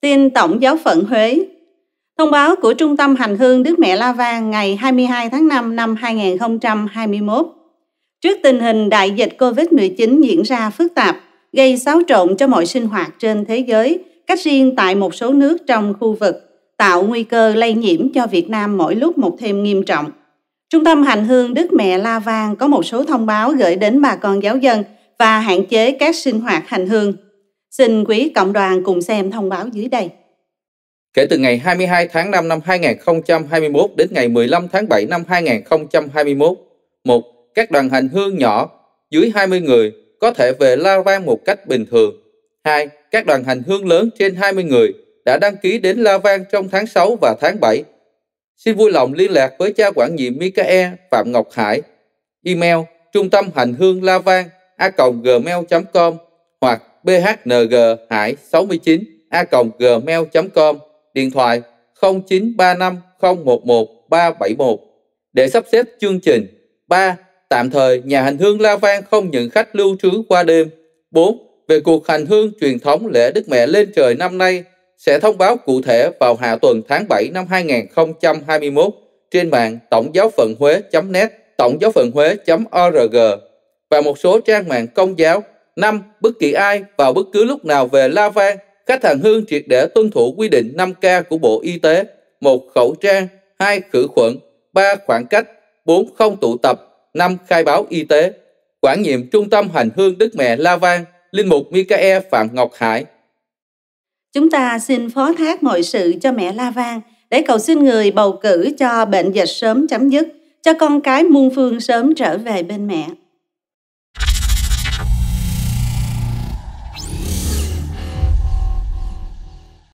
Tin Tổng giáo phận Huế Thông báo của Trung tâm Hành hương Đức Mẹ La Vang ngày 22 tháng 5 năm 2021 Trước tình hình đại dịch COVID-19 diễn ra phức tạp, gây xáo trộn cho mọi sinh hoạt trên thế giới, cách riêng tại một số nước trong khu vực, tạo nguy cơ lây nhiễm cho Việt Nam mỗi lúc một thêm nghiêm trọng. Trung tâm Hành hương Đức Mẹ La Vang có một số thông báo gửi đến bà con giáo dân và hạn chế các sinh hoạt hành hương Xin quý cộng đoàn cùng xem thông báo dưới đây. Kể từ ngày 22 tháng 5 năm 2021 đến ngày 15 tháng 7 năm 2021, một Các đoàn hành hương nhỏ dưới 20 người có thể về La Vang một cách bình thường. 2. Các đoàn hành hương lớn trên 20 người đã đăng ký đến La Vang trong tháng 6 và tháng 7. Xin vui lòng liên lạc với cha quản nhiệm Mikae Phạm Ngọc Hải. Email trung tâm hành hương la vang a gmail.com hoặc bhng hải 69 a gmail.com điện thoại 0935 011 371 để sắp xếp chương trình 3. Tạm thời nhà hành hương La Vang không nhận khách lưu trú qua đêm 4. Về cuộc hành hương truyền thống lễ Đức Mẹ lên trời năm nay sẽ thông báo cụ thể vào hạ tuần tháng 7 năm 2021 trên mạng tổng giáo phận Huế.net, tổng giáo phận Huế.org và một số trang mạng công giáo 5. Bất kỳ ai vào bất cứ lúc nào về La Vang, khách hàng Hương triệt để tuân thủ quy định 5K của Bộ Y tế. một Khẩu trang, hai Khử khuẩn, ba Khoảng cách, bốn Không tụ tập, năm Khai báo y tế. Quản nhiệm Trung tâm Hành Hương Đức Mẹ La Vang, Linh Mục Micae Phạm Ngọc Hải. Chúng ta xin phó thác mọi sự cho mẹ La Vang để cầu xin người bầu cử cho bệnh dịch sớm chấm dứt, cho con cái muôn phương sớm trở về bên mẹ.